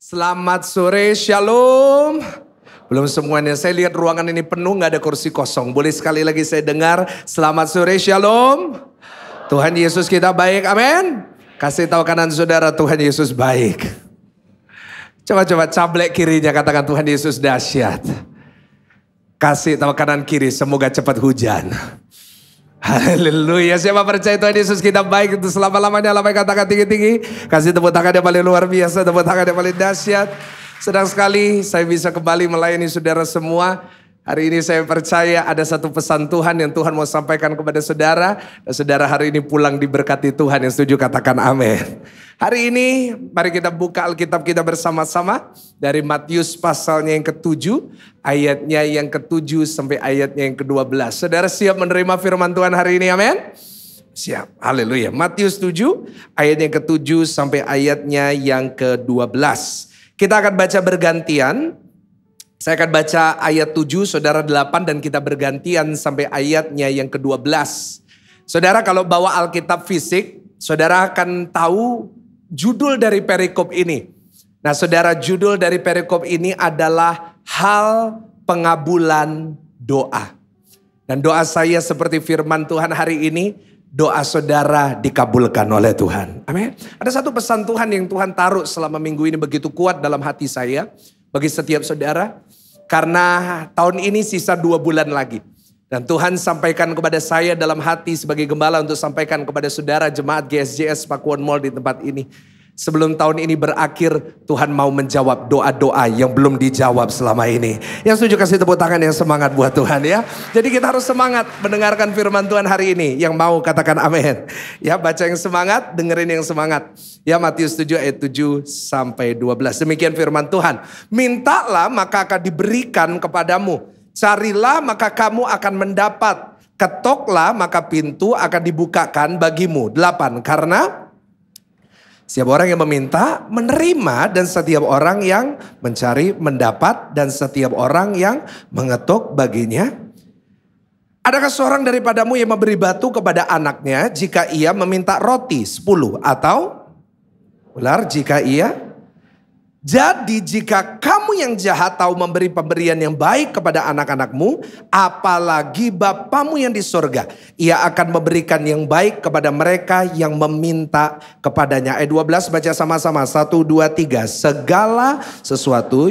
Selamat sore, shalom. Belum semuanya, saya lihat ruangan ini penuh, gak ada kursi kosong. Boleh sekali lagi saya dengar, selamat sore, shalom. Tuhan Yesus kita baik, amin. Kasih tahu kanan saudara, Tuhan Yesus baik. Coba-coba cablek kirinya, katakan Tuhan Yesus dahsyat. Kasih tahu kanan kiri, semoga cepat hujan. Haleluya. Siapa percaya Tuhan Yesus kita baik itu selama-lamanya. Lama katakan tinggi-tinggi. Kasih tepuk tangan yang paling luar biasa. Tepuk tangan yang paling dahsyat. Sedang sekali saya bisa kembali melayani saudara semua. Hari ini saya percaya ada satu pesan Tuhan yang Tuhan mau sampaikan kepada saudara. Dan saudara hari ini pulang diberkati Tuhan yang setuju katakan amin. Hari ini mari kita buka Alkitab kita bersama-sama. Dari Matius pasalnya yang ketujuh, ayatnya yang ketujuh sampai ayatnya yang kedua belas. Saudara siap menerima firman Tuhan hari ini amin? Siap, haleluya. Matius 7 ayat yang ketujuh sampai ayatnya yang ke-12. Kita akan baca bergantian saya akan baca ayat 7, saudara 8 dan kita bergantian sampai ayatnya yang ke-12. Saudara kalau bawa Alkitab fisik, saudara akan tahu judul dari perikop ini. Nah saudara judul dari perikop ini adalah hal pengabulan doa. Dan doa saya seperti firman Tuhan hari ini, doa saudara dikabulkan oleh Tuhan. Amin. Ada satu pesan Tuhan yang Tuhan taruh selama minggu ini begitu kuat dalam hati saya bagi setiap saudara. Karena tahun ini sisa dua bulan lagi. Dan Tuhan sampaikan kepada saya dalam hati sebagai gembala untuk sampaikan kepada saudara jemaat GSJS Pakuan Mall di tempat ini. Sebelum tahun ini berakhir, Tuhan mau menjawab doa-doa yang belum dijawab selama ini. Yang setuju kasih tepuk tangan yang semangat buat Tuhan ya. Jadi kita harus semangat mendengarkan firman Tuhan hari ini. Yang mau katakan amin. Ya baca yang semangat, dengerin yang semangat. Ya Matius 7 ayat 7 sampai 12. Demikian firman Tuhan. Mintalah maka akan diberikan kepadamu. Carilah maka kamu akan mendapat. Ketoklah maka pintu akan dibukakan bagimu. Delapan, karena setiap orang yang meminta, menerima, dan setiap orang yang mencari, mendapat, dan setiap orang yang mengetuk baginya. Adakah seorang daripadamu yang memberi batu kepada anaknya jika ia meminta roti 10 atau ular jika ia? Jadi jika kamu yang jahat tahu memberi pemberian yang baik kepada anak-anakmu, apalagi Bapamu yang di sorga. Ia akan memberikan yang baik kepada mereka yang meminta kepadanya. Eh, Ayat 12 baca sama-sama. 1, 2, 3. Segala sesuatu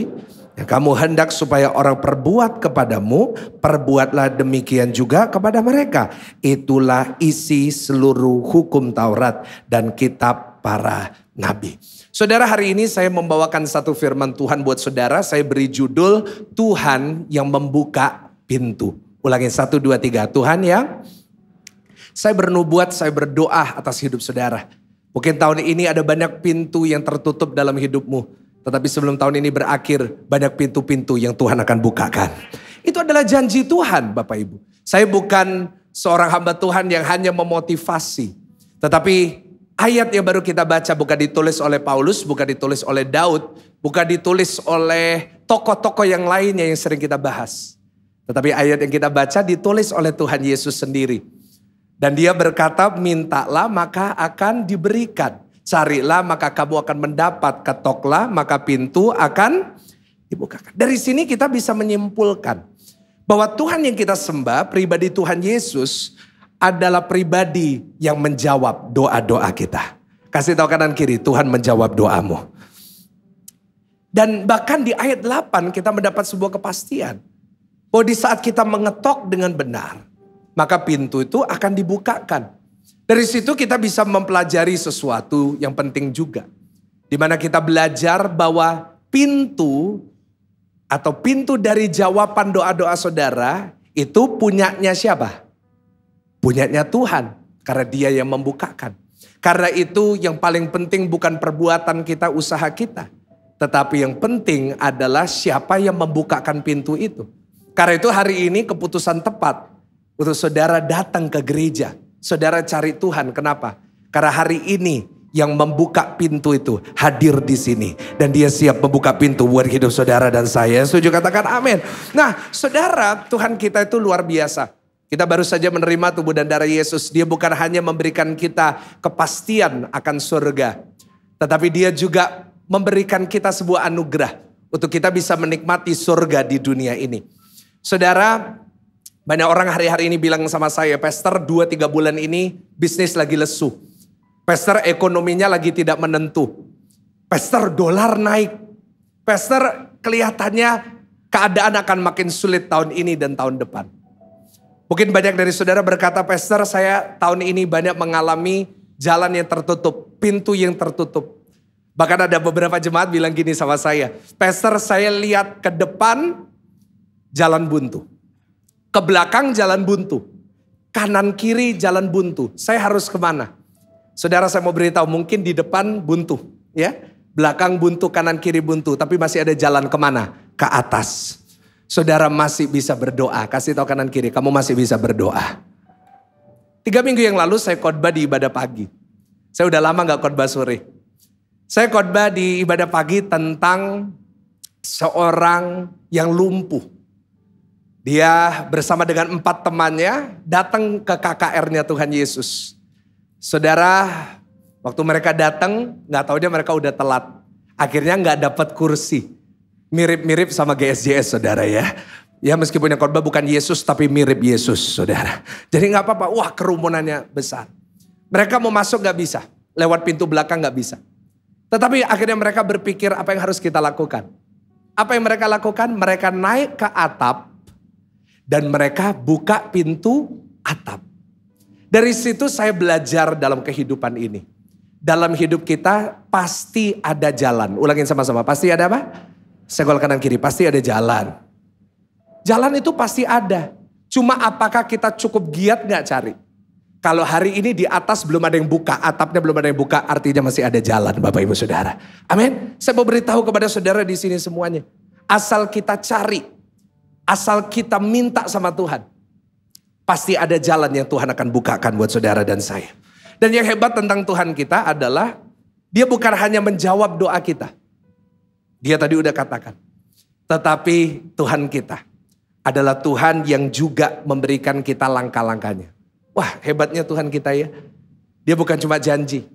yang kamu hendak supaya orang perbuat kepadamu, perbuatlah demikian juga kepada mereka. Itulah isi seluruh hukum Taurat dan kitab para nabi. Saudara hari ini saya membawakan satu firman Tuhan buat saudara. Saya beri judul Tuhan yang membuka pintu. Ulangi satu, dua, tiga. Tuhan yang saya bernubuat, saya berdoa atas hidup saudara. Mungkin tahun ini ada banyak pintu yang tertutup dalam hidupmu. Tetapi sebelum tahun ini berakhir, banyak pintu-pintu yang Tuhan akan bukakan. Itu adalah janji Tuhan, Bapak Ibu. Saya bukan seorang hamba Tuhan yang hanya memotivasi, tetapi Ayat yang baru kita baca bukan ditulis oleh Paulus, bukan ditulis oleh Daud, bukan ditulis oleh tokoh-tokoh yang lainnya yang sering kita bahas. Tetapi ayat yang kita baca ditulis oleh Tuhan Yesus sendiri. Dan dia berkata, mintalah maka akan diberikan. Carilah maka kamu akan mendapat. Ketoklah maka pintu akan dibukakan. Dari sini kita bisa menyimpulkan bahwa Tuhan yang kita sembah, pribadi Tuhan Yesus, adalah pribadi yang menjawab doa-doa kita. Kasih tahu kanan kiri, Tuhan menjawab doamu. Dan bahkan di ayat 8 kita mendapat sebuah kepastian. Bahwa di saat kita mengetok dengan benar, maka pintu itu akan dibukakan. Dari situ kita bisa mempelajari sesuatu yang penting juga. Di mana kita belajar bahwa pintu atau pintu dari jawaban doa-doa saudara itu punyanya siapa? punyanya Tuhan karena dia yang membukakan. Karena itu yang paling penting bukan perbuatan kita, usaha kita. Tetapi yang penting adalah siapa yang membukakan pintu itu. Karena itu hari ini keputusan tepat untuk saudara datang ke gereja. Saudara cari Tuhan, kenapa? Karena hari ini yang membuka pintu itu hadir di sini dan dia siap membuka pintu buat hidup saudara dan saya. Setuju katakan amin. Nah, saudara, Tuhan kita itu luar biasa. Kita baru saja menerima tubuh dan darah Yesus. Dia bukan hanya memberikan kita kepastian akan surga, tetapi dia juga memberikan kita sebuah anugerah untuk kita bisa menikmati surga di dunia ini. Saudara, banyak orang hari-hari ini bilang sama saya, Pastor 2-3 bulan ini bisnis lagi lesu. Pastor ekonominya lagi tidak menentu. Pastor dolar naik. Pastor kelihatannya keadaan akan makin sulit tahun ini dan tahun depan. Mungkin banyak dari saudara berkata, Pastor saya tahun ini banyak mengalami jalan yang tertutup, pintu yang tertutup. Bahkan ada beberapa jemaat bilang gini sama saya, Pastor saya lihat ke depan jalan buntu. Ke belakang jalan buntu. Kanan kiri jalan buntu. Saya harus kemana? Saudara saya mau beritahu mungkin di depan buntu. ya Belakang buntu, kanan kiri buntu. Tapi masih ada jalan kemana? Ke atas. Saudara masih bisa berdoa. Kasih tahu kanan kiri, kamu masih bisa berdoa. Tiga minggu yang lalu saya khotbah di ibadah pagi. Saya udah lama gak khotbah sore. Saya khotbah di ibadah pagi tentang seorang yang lumpuh. Dia bersama dengan empat temannya datang ke KKR-nya Tuhan Yesus. Saudara, waktu mereka datang, nggak tahu dia mereka udah telat. Akhirnya nggak dapat kursi. Mirip-mirip sama GSJS saudara ya. Ya meskipun yang korban bukan Yesus tapi mirip Yesus saudara. Jadi nggak apa-apa, wah kerumunannya besar. Mereka mau masuk nggak bisa, lewat pintu belakang nggak bisa. Tetapi akhirnya mereka berpikir apa yang harus kita lakukan. Apa yang mereka lakukan? Mereka naik ke atap dan mereka buka pintu atap. Dari situ saya belajar dalam kehidupan ini. Dalam hidup kita pasti ada jalan. Ulangin sama-sama, pasti ada apa? senggol kanan kiri, pasti ada jalan. Jalan itu pasti ada. Cuma apakah kita cukup giat nggak cari? Kalau hari ini di atas belum ada yang buka, atapnya belum ada yang buka, artinya masih ada jalan Bapak Ibu Saudara. Amin. Saya mau beritahu kepada saudara di sini semuanya. Asal kita cari, asal kita minta sama Tuhan, pasti ada jalan yang Tuhan akan bukakan buat saudara dan saya. Dan yang hebat tentang Tuhan kita adalah dia bukan hanya menjawab doa kita, dia tadi udah katakan. Tetapi Tuhan kita adalah Tuhan yang juga memberikan kita langkah-langkahnya. Wah hebatnya Tuhan kita ya. Dia bukan cuma janji.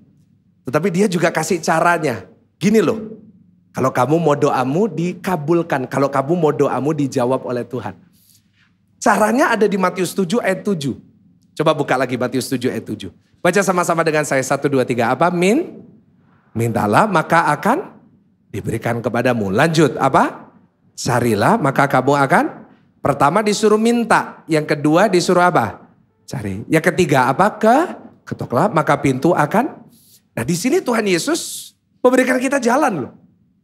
Tetapi dia juga kasih caranya. Gini loh. Kalau kamu mau doamu dikabulkan. Kalau kamu mau doamu dijawab oleh Tuhan. Caranya ada di Matius 7 ayat 7. Coba buka lagi Matius 7 ayat 7. Baca sama-sama dengan saya satu dua tiga Apa? Min? Mintalah maka akan diberikan kepadamu. Lanjut apa? Carilah maka kamu akan pertama disuruh minta, yang kedua disuruh apa? Cari. Yang ketiga apa? Ke ketoklah maka pintu akan. Nah di sini Tuhan Yesus memberikan kita jalan loh.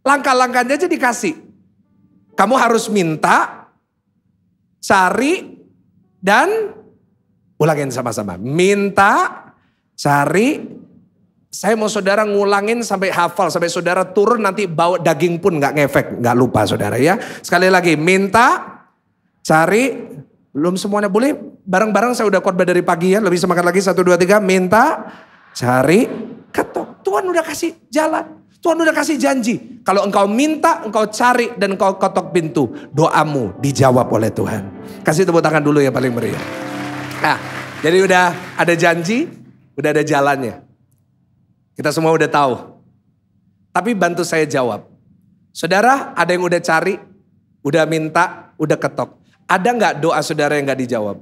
Langkah-langkahnya aja dikasih. Kamu harus minta, cari, dan ulangin sama-sama. Minta, cari, saya mau saudara ngulangin sampai hafal, sampai saudara turun nanti bawa daging pun nggak ngefek, nggak lupa saudara ya. Sekali lagi minta, cari, belum semuanya boleh. Bareng-bareng saya udah khotbah dari pagi ya, lebih semangat lagi satu dua tiga. Minta, cari, ketok. Tuhan udah kasih jalan. Tuhan udah kasih janji. Kalau engkau minta, engkau cari, dan engkau ketok pintu. Doamu dijawab oleh Tuhan. Kasih tepuk tangan dulu ya paling meriah. Nah, jadi udah ada janji, udah ada jalannya. Kita semua udah tahu. Tapi bantu saya jawab. Saudara, ada yang udah cari, udah minta, udah ketok. Ada nggak doa saudara yang nggak dijawab?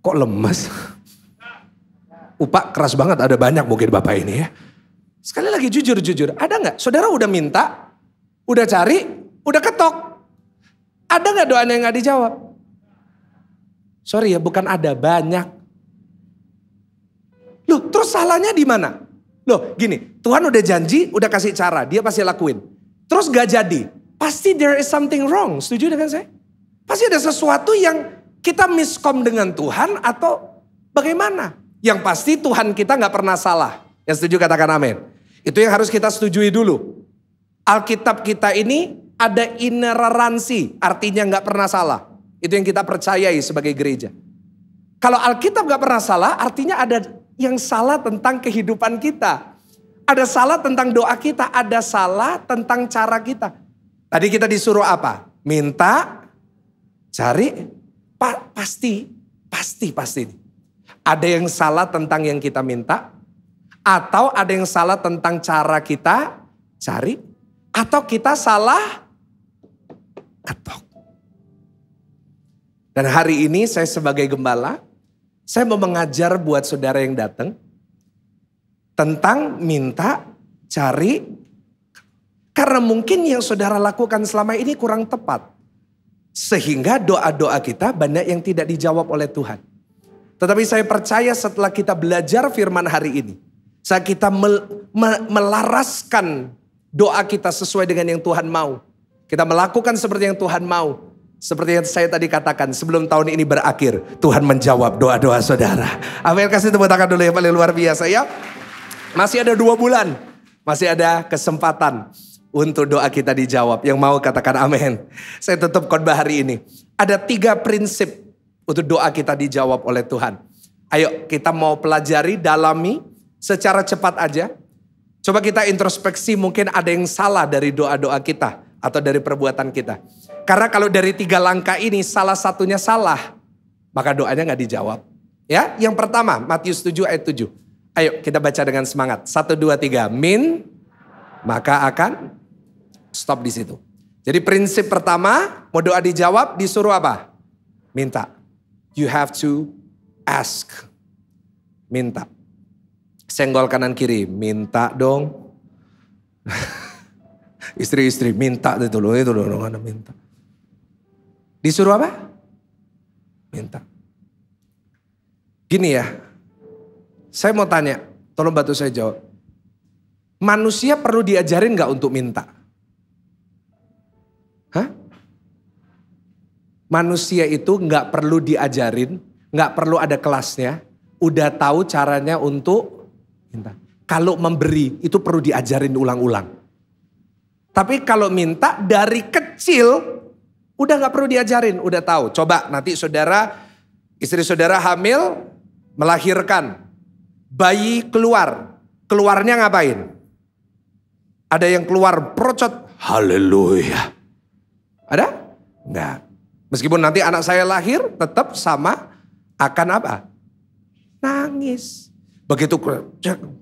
Kok lemes? Upak keras banget, ada banyak mungkin bapak ini ya. Sekali lagi jujur-jujur, ada nggak? Saudara udah minta, udah cari, udah ketok. Ada nggak doanya yang nggak dijawab? Sorry ya, bukan ada banyak. Terus salahnya di mana? Loh gini, Tuhan udah janji, udah kasih cara, dia pasti lakuin. Terus gak jadi, pasti there is something wrong. Setuju dengan saya? Pasti ada sesuatu yang kita miskom dengan Tuhan atau bagaimana? Yang pasti Tuhan kita nggak pernah salah. Yang setuju katakan amin. Itu yang harus kita setujui dulu. Alkitab kita ini ada ineransi, artinya nggak pernah salah. Itu yang kita percayai sebagai gereja. Kalau Alkitab nggak pernah salah, artinya ada yang salah tentang kehidupan kita. Ada salah tentang doa kita, ada salah tentang cara kita. Tadi kita disuruh apa? Minta, cari, pa pasti, pasti, pasti. Ada yang salah tentang yang kita minta, atau ada yang salah tentang cara kita cari, atau kita salah ketok. Dan hari ini saya sebagai gembala, saya mau mengajar buat saudara yang datang tentang minta, cari, karena mungkin yang saudara lakukan selama ini kurang tepat. Sehingga doa-doa kita banyak yang tidak dijawab oleh Tuhan. Tetapi saya percaya setelah kita belajar firman hari ini, saat kita mel melaraskan doa kita sesuai dengan yang Tuhan mau, kita melakukan seperti yang Tuhan mau, seperti yang saya tadi katakan, sebelum tahun ini berakhir, Tuhan menjawab doa-doa saudara. Amin, kasih tepuk tangan dulu yang paling luar biasa ya. Masih ada dua bulan, masih ada kesempatan untuk doa kita dijawab. Yang mau katakan amin. Saya tutup khotbah hari ini. Ada tiga prinsip untuk doa kita dijawab oleh Tuhan. Ayo kita mau pelajari, dalami secara cepat aja. Coba kita introspeksi mungkin ada yang salah dari doa-doa kita atau dari perbuatan kita. Karena kalau dari tiga langkah ini salah satunya salah, maka doanya nggak dijawab. Ya, yang pertama Matius 7 ayat 7. Ayo kita baca dengan semangat. Satu, dua, tiga. Min, maka akan stop di situ. Jadi prinsip pertama, mau doa dijawab, disuruh apa? Minta. You have to ask. Minta. Senggol kanan kiri, minta dong. Istri-istri minta loh orang minta. Disuruh apa? Minta. Gini ya, saya mau tanya, tolong bantu saya jawab. Manusia perlu diajarin nggak untuk minta? Hah? Manusia itu nggak perlu diajarin, nggak perlu ada kelasnya, udah tahu caranya untuk minta. Kalau memberi itu perlu diajarin ulang-ulang. Tapi kalau minta dari kecil udah nggak perlu diajarin, udah tahu. Coba nanti saudara, istri saudara hamil, melahirkan, bayi keluar, keluarnya ngapain? Ada yang keluar procot, haleluya. Ada? Enggak. Meskipun nanti anak saya lahir, tetap sama akan apa? Nangis. Begitu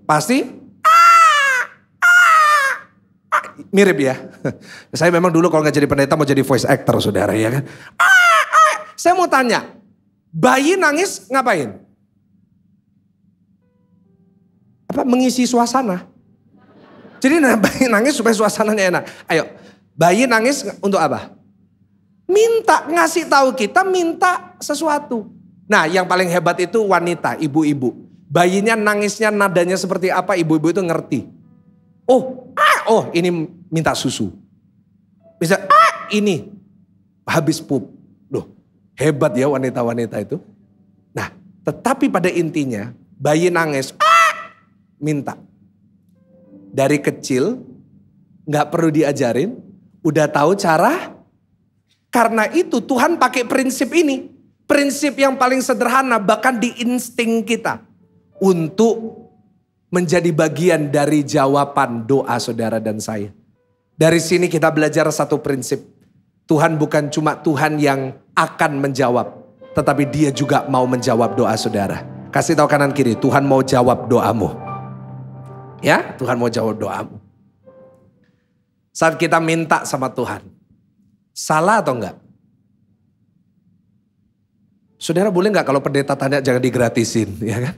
pasti mirip ya. Saya memang dulu kalau nggak jadi pendeta mau jadi voice actor saudara ya kan. Ah, ah. Saya mau tanya, bayi nangis ngapain? Apa mengisi suasana? Jadi bayi nangis supaya suasananya enak. Ayo, bayi nangis untuk apa? Minta ngasih tahu kita minta sesuatu. Nah, yang paling hebat itu wanita, ibu-ibu. Bayinya nangisnya nadanya seperti apa, ibu-ibu itu ngerti. Oh, ah, oh ini minta susu. Bisa, ah ini habis pup. Loh, hebat ya wanita-wanita itu. Nah, tetapi pada intinya bayi nangis, ah minta. Dari kecil nggak perlu diajarin, udah tahu cara. Karena itu Tuhan pakai prinsip ini. Prinsip yang paling sederhana bahkan di insting kita. Untuk menjadi bagian dari jawaban doa saudara dan saya. Dari sini kita belajar satu prinsip. Tuhan bukan cuma Tuhan yang akan menjawab, tetapi dia juga mau menjawab doa saudara. Kasih tahu kanan kiri, Tuhan mau jawab doamu. Ya, Tuhan mau jawab doamu. Saat kita minta sama Tuhan, salah atau enggak? Saudara boleh nggak kalau pendeta tanya jangan digratisin, ya kan?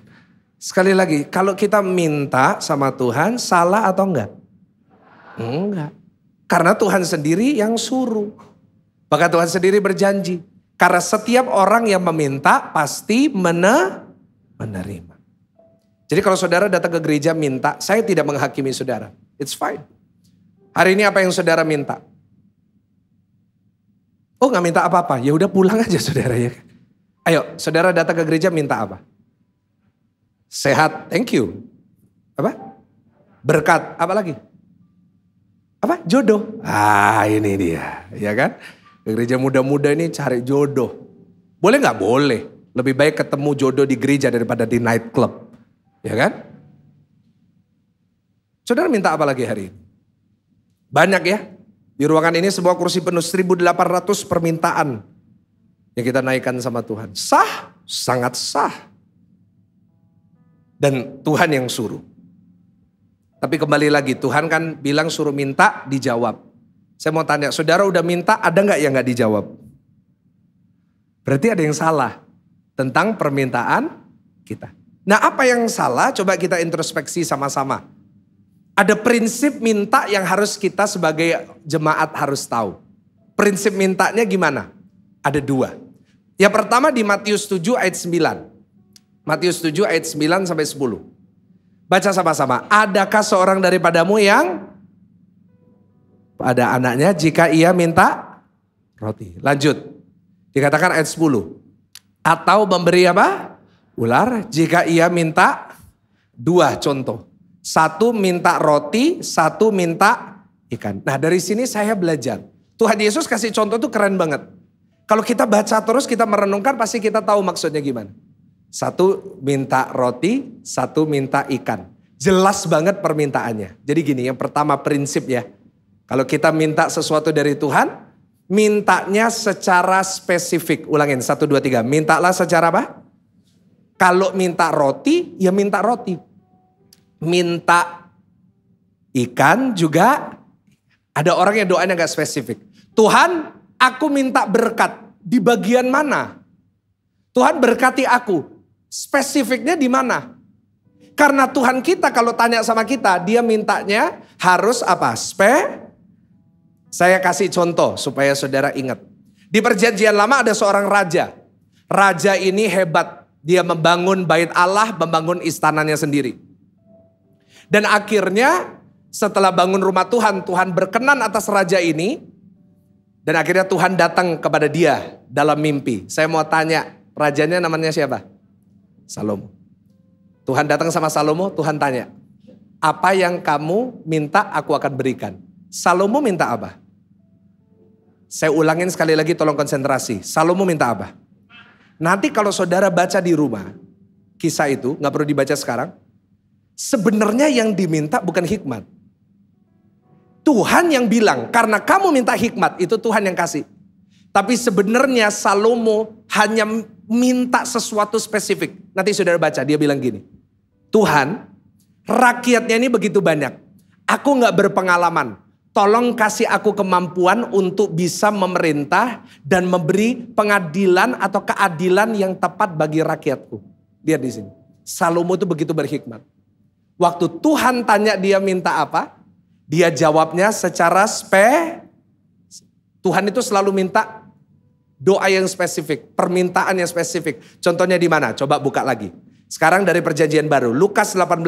Sekali lagi, kalau kita minta sama Tuhan, salah atau enggak? Enggak. Karena Tuhan sendiri yang suruh. Maka Tuhan sendiri berjanji. Karena setiap orang yang meminta pasti mene menerima. Jadi kalau saudara datang ke gereja minta, saya tidak menghakimi saudara. It's fine. Hari ini apa yang saudara minta? Oh nggak minta apa-apa, ya udah pulang aja saudara ya. Ayo, saudara datang ke gereja minta apa? sehat, thank you. Apa? Berkat, apa lagi? Apa? Jodoh. Ah ini dia, ya kan? Gereja muda-muda ini cari jodoh. Boleh nggak? Boleh. Lebih baik ketemu jodoh di gereja daripada di nightclub. Ya kan? Saudara minta apa lagi hari ini? Banyak ya. Di ruangan ini sebuah kursi penuh 1800 permintaan yang kita naikkan sama Tuhan. Sah, sangat sah dan Tuhan yang suruh. Tapi kembali lagi Tuhan kan bilang suruh minta dijawab. Saya mau tanya, saudara udah minta ada nggak yang nggak dijawab? Berarti ada yang salah tentang permintaan kita. Nah apa yang salah coba kita introspeksi sama-sama. Ada prinsip minta yang harus kita sebagai jemaat harus tahu. Prinsip mintanya gimana? Ada dua. Yang pertama di Matius 7 ayat 9. Matius 7 ayat 9 sampai 10. Baca sama-sama. Adakah seorang daripadamu yang ada anaknya jika ia minta roti? Lanjut. Dikatakan ayat 10. Atau memberi apa? Ular jika ia minta dua contoh. Satu minta roti, satu minta ikan. Nah dari sini saya belajar. Tuhan Yesus kasih contoh itu keren banget. Kalau kita baca terus, kita merenungkan pasti kita tahu maksudnya gimana. Satu minta roti, satu minta ikan. Jelas banget permintaannya. Jadi gini, yang pertama prinsip ya. Kalau kita minta sesuatu dari Tuhan, mintanya secara spesifik. Ulangin, satu, dua, tiga. Mintalah secara apa? Kalau minta roti, ya minta roti. Minta ikan juga ada orang yang doanya gak spesifik. Tuhan, aku minta berkat. Di bagian mana? Tuhan berkati aku. Spesifiknya di mana? Karena Tuhan kita kalau tanya sama kita, dia mintanya harus apa? Spe? Saya kasih contoh supaya saudara ingat. Di perjanjian lama ada seorang raja. Raja ini hebat. Dia membangun bait Allah, membangun istananya sendiri. Dan akhirnya setelah bangun rumah Tuhan, Tuhan berkenan atas raja ini. Dan akhirnya Tuhan datang kepada dia dalam mimpi. Saya mau tanya, rajanya namanya siapa? Salomo. Tuhan datang sama Salomo, Tuhan tanya, apa yang kamu minta aku akan berikan. Salomo minta apa? Saya ulangin sekali lagi tolong konsentrasi. Salomo minta apa? Nanti kalau saudara baca di rumah, kisah itu nggak perlu dibaca sekarang. Sebenarnya yang diminta bukan hikmat. Tuhan yang bilang, karena kamu minta hikmat, itu Tuhan yang kasih. Tapi sebenarnya Salomo hanya minta sesuatu spesifik. Nanti saudara baca, dia bilang gini. Tuhan, rakyatnya ini begitu banyak. Aku gak berpengalaman. Tolong kasih aku kemampuan untuk bisa memerintah dan memberi pengadilan atau keadilan yang tepat bagi rakyatku. Lihat di sini. Salomo itu begitu berhikmat. Waktu Tuhan tanya dia minta apa, dia jawabnya secara spe. Tuhan itu selalu minta Doa yang spesifik, permintaan yang spesifik. Contohnya di mana? Coba buka lagi. Sekarang dari perjanjian baru, Lukas 18.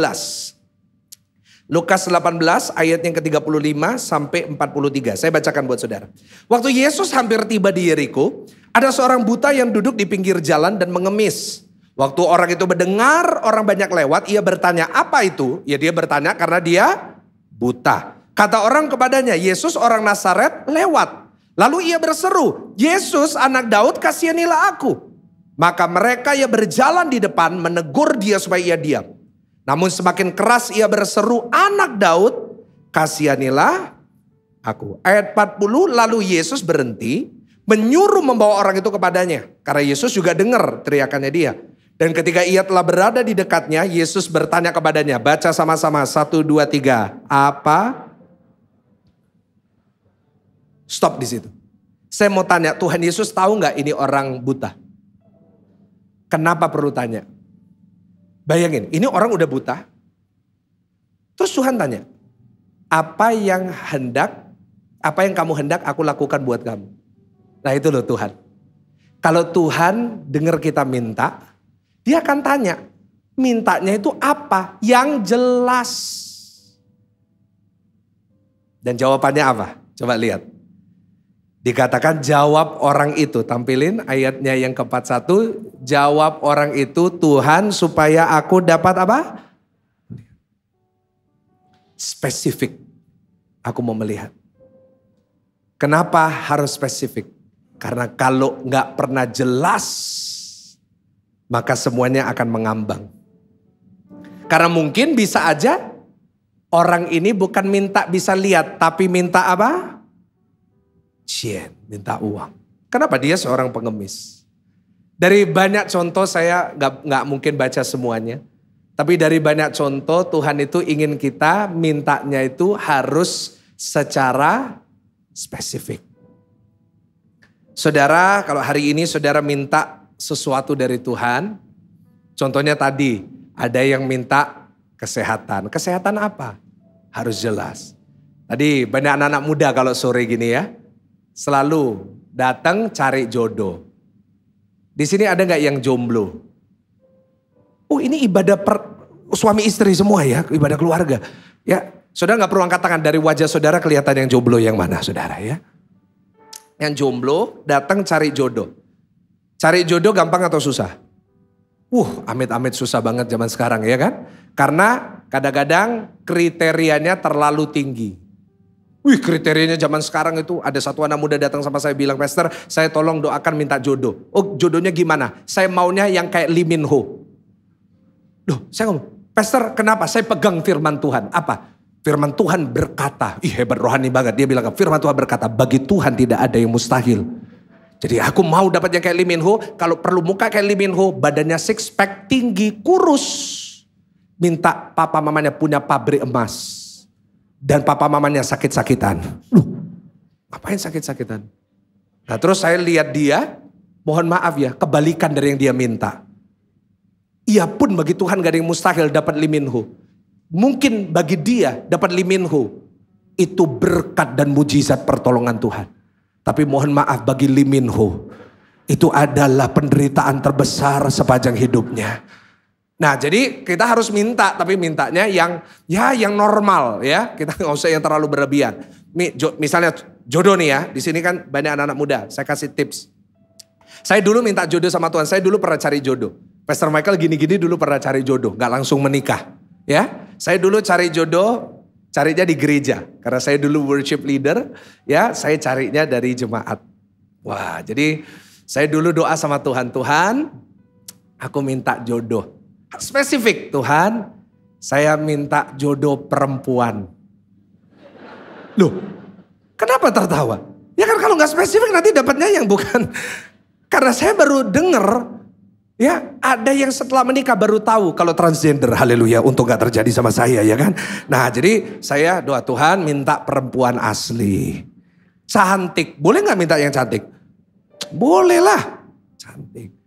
Lukas 18 ayat yang ke-35 sampai 43. Saya bacakan buat saudara. Waktu Yesus hampir tiba di Yeriko, ada seorang buta yang duduk di pinggir jalan dan mengemis. Waktu orang itu mendengar orang banyak lewat, ia bertanya, "Apa itu?" Ya dia bertanya karena dia buta. Kata orang kepadanya, "Yesus orang Nasaret lewat." Lalu ia berseru, Yesus anak Daud kasihanilah aku. Maka mereka ia berjalan di depan menegur dia supaya ia diam. Namun semakin keras ia berseru, anak Daud kasihanilah aku. Ayat 40, lalu Yesus berhenti menyuruh membawa orang itu kepadanya. Karena Yesus juga dengar teriakannya dia. Dan ketika ia telah berada di dekatnya, Yesus bertanya kepadanya. Baca sama-sama, satu, dua, tiga. Apa Stop di situ. Saya mau tanya, Tuhan Yesus tahu nggak ini orang buta? Kenapa perlu tanya? Bayangin, ini orang udah buta. Terus Tuhan tanya, apa yang hendak, apa yang kamu hendak aku lakukan buat kamu? Nah itu loh Tuhan. Kalau Tuhan dengar kita minta, dia akan tanya, mintanya itu apa yang jelas. Dan jawabannya apa? Coba lihat. Dikatakan jawab orang itu. Tampilin ayatnya yang keempat satu Jawab orang itu, Tuhan supaya aku dapat apa? Spesifik. Aku mau melihat. Kenapa harus spesifik? Karena kalau nggak pernah jelas, maka semuanya akan mengambang. Karena mungkin bisa aja orang ini bukan minta bisa lihat, tapi minta apa? Cien, minta uang. Kenapa dia seorang pengemis? Dari banyak contoh saya nggak mungkin baca semuanya. Tapi dari banyak contoh Tuhan itu ingin kita mintanya itu harus secara spesifik. Saudara, kalau hari ini saudara minta sesuatu dari Tuhan, contohnya tadi ada yang minta kesehatan. Kesehatan apa? Harus jelas. Tadi banyak anak-anak muda kalau sore gini ya, Selalu datang cari jodoh. Di sini ada nggak yang jomblo? Oh ini ibadah per, suami istri semua ya, ibadah keluarga. Ya, saudara nggak perlu angkat tangan dari wajah saudara kelihatan yang jomblo yang mana saudara ya. Yang jomblo datang cari jodoh. Cari jodoh gampang atau susah? Wuh, amit-amit susah banget zaman sekarang ya kan? Karena kadang-kadang kriterianya terlalu tinggi. Wih kriterianya zaman sekarang itu ada satu anak muda datang sama saya bilang, Pastor saya tolong doakan minta jodoh. Oh jodohnya gimana? Saya maunya yang kayak Lee Min Ho. Duh, saya ngomong, Pastor kenapa? Saya pegang firman Tuhan. Apa? Firman Tuhan berkata, ih hebat rohani banget. Dia bilang, firman Tuhan berkata, bagi Tuhan tidak ada yang mustahil. Jadi aku mau dapat yang kayak Lee Min Ho, kalau perlu muka kayak Lee Min Ho, badannya six pack tinggi, kurus. Minta papa mamanya punya pabrik emas dan papa mamanya sakit-sakitan. Loh, ngapain sakit-sakitan? Nah terus saya lihat dia, mohon maaf ya, kebalikan dari yang dia minta. Ia pun bagi Tuhan gak ada yang mustahil dapat liminhu. Mungkin bagi dia dapat liminhu. Itu berkat dan mujizat pertolongan Tuhan. Tapi mohon maaf bagi liminhu. Itu adalah penderitaan terbesar sepanjang hidupnya. Nah, jadi kita harus minta, tapi mintanya yang ya yang normal ya. Kita nggak usah yang terlalu berlebihan. Misalnya jodoh nih ya, di sini kan banyak anak-anak muda. Saya kasih tips. Saya dulu minta jodoh sama Tuhan. Saya dulu pernah cari jodoh. Pastor Michael gini-gini dulu pernah cari jodoh, nggak langsung menikah. Ya, saya dulu cari jodoh, carinya di gereja. Karena saya dulu worship leader, ya saya carinya dari jemaat. Wah, jadi saya dulu doa sama Tuhan, Tuhan, aku minta jodoh Spesifik, Tuhan saya minta jodoh perempuan. Loh, kenapa tertawa? Ya kan kalau nggak spesifik nanti dapatnya yang bukan. Karena saya baru denger, ya ada yang setelah menikah baru tahu kalau transgender. Haleluya, untuk nggak terjadi sama saya ya kan. Nah jadi saya doa Tuhan minta perempuan asli. Cantik, boleh nggak minta yang cantik? Boleh lah, cantik.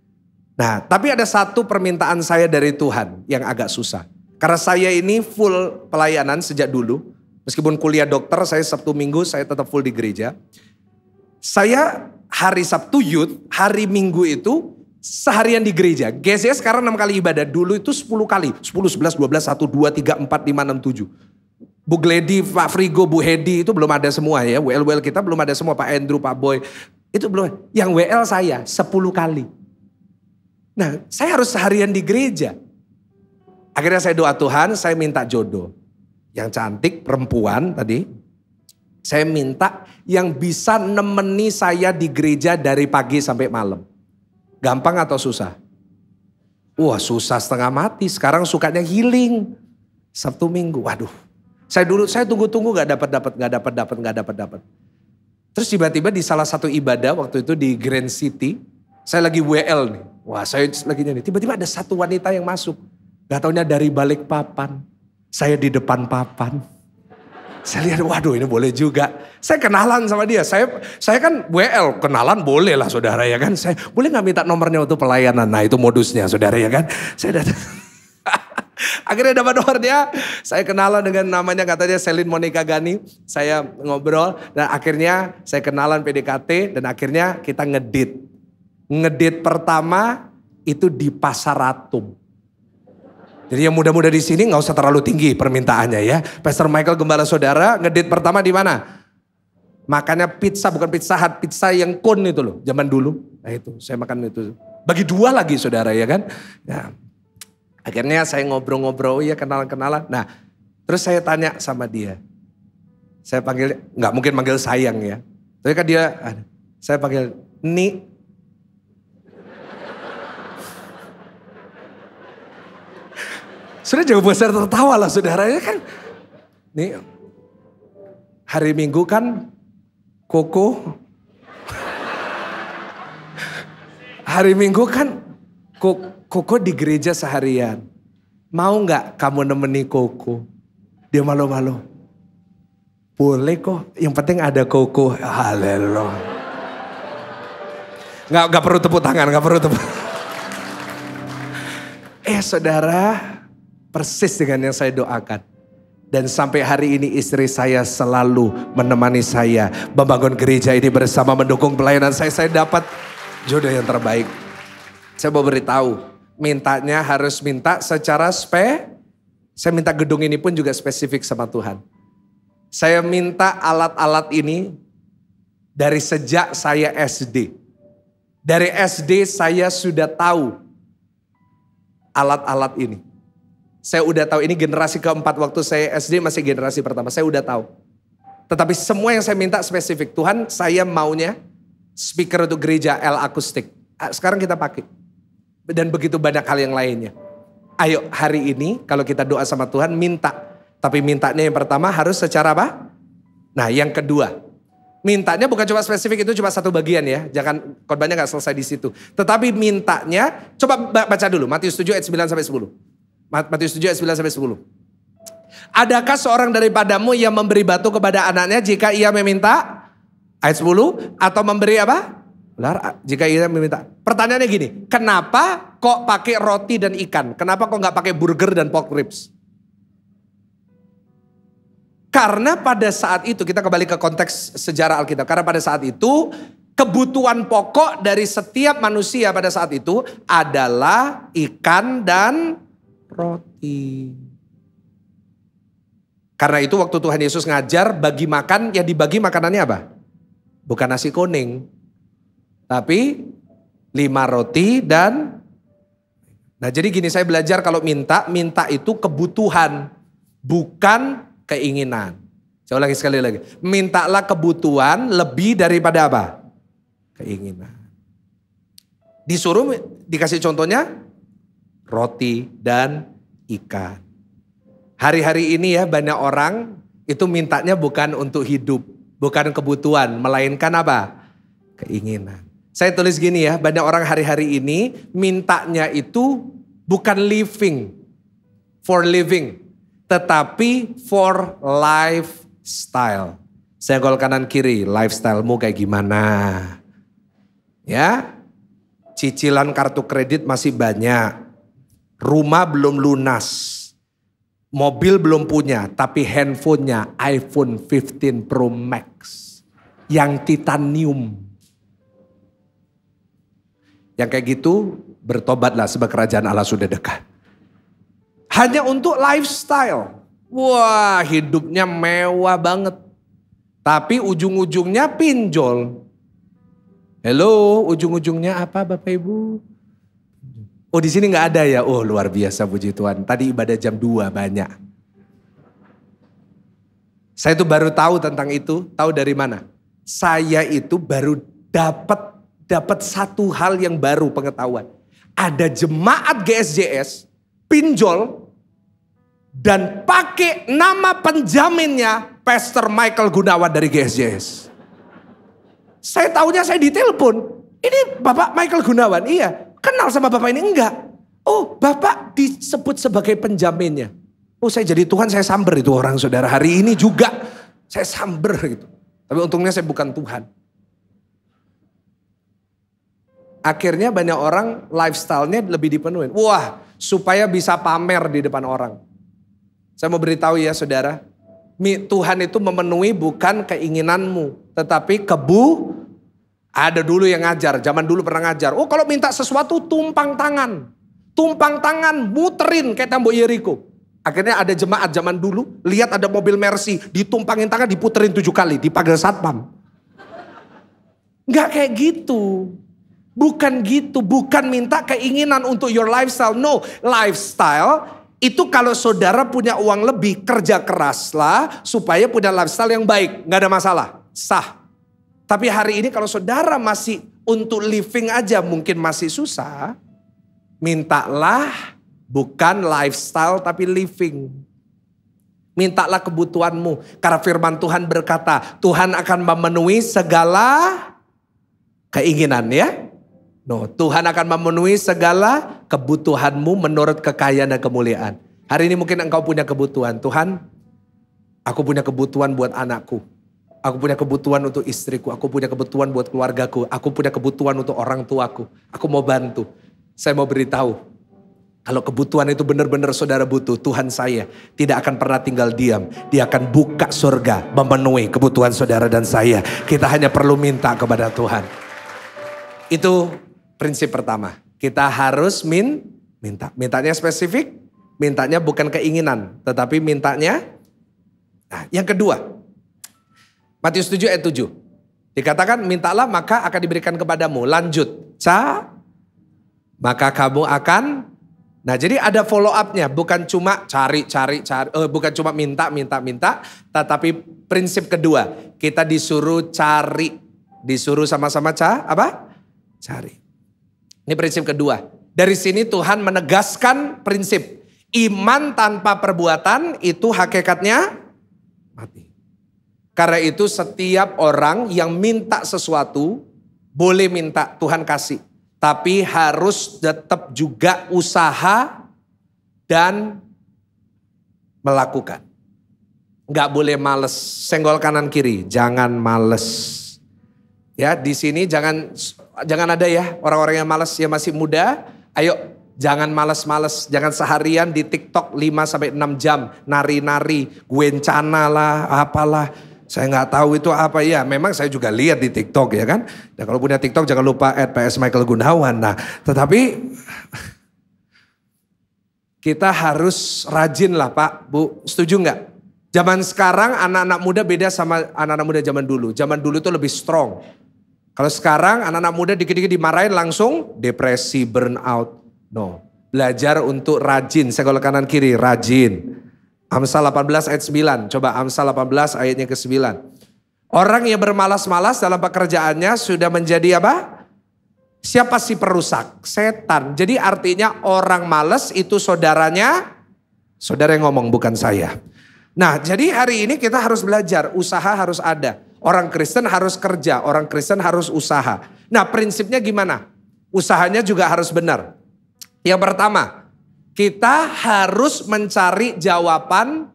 Nah, tapi ada satu permintaan saya dari Tuhan yang agak susah. Karena saya ini full pelayanan sejak dulu. Meskipun kuliah dokter, saya Sabtu Minggu, saya tetap full di gereja. Saya hari Sabtu Youth, hari Minggu itu seharian di gereja. GCS sekarang 6 kali ibadah, dulu itu 10 kali. 10, 11, 12, 1, 2, 3, 4, 5, 6, 7. Bu Gledi, Pak Frigo, Bu Hedi itu belum ada semua ya. WL-WL kita belum ada semua. Pak Andrew, Pak Boy. Itu belum. Yang WL saya 10 kali. Nah, saya harus seharian di gereja. Akhirnya saya doa Tuhan, saya minta jodoh. Yang cantik, perempuan tadi. Saya minta yang bisa nemeni saya di gereja dari pagi sampai malam. Gampang atau susah? Wah susah setengah mati, sekarang sukanya healing. Sabtu minggu, waduh. Saya dulu, saya tunggu-tunggu gak dapat dapat gak dapat dapat gak dapat dapat. Terus tiba-tiba di salah satu ibadah waktu itu di Grand City, saya lagi WL nih. Wah saya lagi nyanyi. Tiba-tiba ada satu wanita yang masuk. Gak taunya dari balik papan. Saya di depan papan. Saya lihat, waduh ini boleh juga. Saya kenalan sama dia. Saya saya kan WL, kenalan boleh lah saudara ya kan. Saya boleh nggak minta nomornya untuk pelayanan? Nah itu modusnya saudara ya kan. Saya datang. Akhirnya dapat nomornya, saya kenalan dengan namanya katanya Selin Monica Gani. Saya ngobrol dan akhirnya saya kenalan PDKT dan akhirnya kita ngedit ngedit pertama itu di pasar ratum. Jadi yang muda-muda di sini nggak usah terlalu tinggi permintaannya ya. Pastor Michael Gembala Saudara ngedit pertama di mana? Makannya pizza bukan pizza hat pizza yang kun itu loh, zaman dulu. Nah itu, saya makan itu. Bagi dua lagi saudara ya kan. Nah, akhirnya saya ngobrol-ngobrol, ya kenalan-kenalan. Nah, terus saya tanya sama dia. Saya panggil, nggak mungkin manggil sayang ya. Tapi kan dia, saya panggil, Ni, Sudah jauh besar tertawa lah saudara saudaranya kan. Nih, hari Minggu kan koko. hari Minggu kan koko di gereja seharian. Mau nggak kamu nemeni koko? Dia malu-malu. Boleh kok, yang penting ada koko. Haleluya. Nggak, nggak perlu tepuk tangan, nggak perlu tepuk Eh saudara, Persis dengan yang saya doakan. Dan sampai hari ini istri saya selalu menemani saya membangun gereja ini bersama mendukung pelayanan saya. Saya dapat jodoh yang terbaik. Saya mau beritahu, mintanya harus minta secara spe. Saya minta gedung ini pun juga spesifik sama Tuhan. Saya minta alat-alat ini dari sejak saya SD. Dari SD saya sudah tahu alat-alat ini. Saya udah tahu ini generasi keempat waktu saya SD masih generasi pertama. Saya udah tahu. Tetapi semua yang saya minta spesifik. Tuhan saya maunya speaker untuk gereja L akustik. Sekarang kita pakai. Dan begitu banyak hal yang lainnya. Ayo hari ini kalau kita doa sama Tuhan minta. Tapi mintanya yang pertama harus secara apa? Nah yang kedua mintanya bukan cuma spesifik itu cuma satu bagian ya. Jangan korbannya gak selesai di situ. Tetapi mintanya coba baca dulu Matius 7 ayat 9 sampai 10. Matius 7 ayat 9 sampai 10. Adakah seorang daripadamu yang memberi batu kepada anaknya jika ia meminta? Ayat 10 atau memberi apa? Ular jika ia meminta. Pertanyaannya gini, kenapa kok pakai roti dan ikan? Kenapa kok nggak pakai burger dan pork ribs? Karena pada saat itu kita kembali ke konteks sejarah Alkitab. Karena pada saat itu kebutuhan pokok dari setiap manusia pada saat itu adalah ikan dan roti. Karena itu waktu Tuhan Yesus ngajar bagi makan, ya dibagi makanannya apa? Bukan nasi kuning. Tapi lima roti dan... Nah jadi gini saya belajar kalau minta, minta itu kebutuhan. Bukan keinginan. Saya lagi sekali lagi. Mintalah kebutuhan lebih daripada apa? Keinginan. Disuruh dikasih contohnya roti, dan ikan. Hari-hari ini ya banyak orang itu mintanya bukan untuk hidup, bukan kebutuhan, melainkan apa? Keinginan. Saya tulis gini ya, banyak orang hari-hari ini mintanya itu bukan living, for living, tetapi for lifestyle. Saya gol kanan kiri, lifestylemu kayak gimana? Ya, cicilan kartu kredit masih banyak rumah belum lunas, mobil belum punya, tapi handphonenya iPhone 15 Pro Max yang titanium. Yang kayak gitu bertobatlah sebab kerajaan Allah sudah dekat. Hanya untuk lifestyle. Wah hidupnya mewah banget. Tapi ujung-ujungnya pinjol. Hello, ujung-ujungnya apa Bapak Ibu? Oh di sini nggak ada ya? Oh luar biasa puji Tuhan. Tadi ibadah jam 2 banyak. Saya itu baru tahu tentang itu. Tahu dari mana? Saya itu baru dapat dapat satu hal yang baru pengetahuan. Ada jemaat GSJS, pinjol, dan pakai nama penjaminnya Pastor Michael Gunawan dari GSJS. Saya tahunya saya ditelepon. Ini Bapak Michael Gunawan, iya. Kenal sama Bapak ini? Enggak. Oh Bapak disebut sebagai penjaminnya. Oh saya jadi Tuhan saya samber itu orang saudara. Hari ini juga saya samber gitu. Tapi untungnya saya bukan Tuhan. Akhirnya banyak orang lifestyle-nya lebih dipenuhi. Wah supaya bisa pamer di depan orang. Saya mau beritahu ya saudara. Tuhan itu memenuhi bukan keinginanmu. Tetapi kebu ada dulu yang ngajar, zaman dulu pernah ngajar. Oh kalau minta sesuatu tumpang tangan. Tumpang tangan, muterin kayak tembok Yeriko. Akhirnya ada jemaat zaman dulu, lihat ada mobil Mercy, ditumpangin tangan, diputerin tujuh kali, dipanggil satpam. Nggak kayak gitu. Bukan gitu, bukan minta keinginan untuk your lifestyle. No, lifestyle itu kalau saudara punya uang lebih, kerja keraslah supaya punya lifestyle yang baik. Nggak ada masalah, sah. Tapi hari ini kalau saudara masih untuk living aja mungkin masih susah, mintalah bukan lifestyle tapi living. Mintalah kebutuhanmu. Karena firman Tuhan berkata, Tuhan akan memenuhi segala keinginan ya. No, Tuhan akan memenuhi segala kebutuhanmu menurut kekayaan dan kemuliaan. Hari ini mungkin engkau punya kebutuhan. Tuhan, aku punya kebutuhan buat anakku. Aku punya kebutuhan untuk istriku, aku punya kebutuhan buat keluargaku, aku punya kebutuhan untuk orang tuaku. Aku mau bantu. Saya mau beritahu, kalau kebutuhan itu benar-benar saudara butuh, Tuhan saya tidak akan pernah tinggal diam. Dia akan buka surga, memenuhi kebutuhan saudara dan saya. Kita hanya perlu minta kepada Tuhan. Itu prinsip pertama. Kita harus min, minta. Mintanya spesifik, mintanya bukan keinginan, tetapi mintanya. Nah, yang kedua, Matius 7 ayat 7. Dikatakan mintalah maka akan diberikan kepadamu. Lanjut. Ca maka kamu akan Nah, jadi ada follow upnya bukan cuma cari cari cari eh, bukan cuma minta minta minta, tetapi prinsip kedua, kita disuruh cari, disuruh sama-sama ca apa? Cari. Ini prinsip kedua. Dari sini Tuhan menegaskan prinsip iman tanpa perbuatan itu hakikatnya mati. Karena itu setiap orang yang minta sesuatu boleh minta Tuhan kasih. Tapi harus tetap juga usaha dan melakukan. Nggak boleh males, senggol kanan kiri, jangan males. Ya, di sini jangan jangan ada ya orang-orang yang males yang masih muda, ayo Jangan males-males, jangan seharian di TikTok 5 sampai 6 jam nari-nari, guencana lah, apalah. Saya nggak tahu itu apa ya. Memang saya juga lihat di TikTok ya kan. Dan nah, kalau punya TikTok jangan lupa add PS Michael Gunawan. Nah, tetapi kita harus rajin lah Pak, Bu. Setuju nggak? Zaman sekarang anak-anak muda beda sama anak-anak muda zaman dulu. Zaman dulu itu lebih strong. Kalau sekarang anak-anak muda dikit-dikit dimarahin langsung depresi, burnout. No. Belajar untuk rajin. Saya kalau kanan kiri, rajin. Amsal 18 ayat 9. Coba Amsal 18 ayatnya ke-9. Orang yang bermalas-malas dalam pekerjaannya sudah menjadi apa? Siapa sih perusak? Setan. Jadi artinya orang malas itu saudaranya, saudara yang ngomong bukan saya. Nah jadi hari ini kita harus belajar, usaha harus ada. Orang Kristen harus kerja, orang Kristen harus usaha. Nah prinsipnya gimana? Usahanya juga harus benar. Yang pertama, kita harus mencari jawaban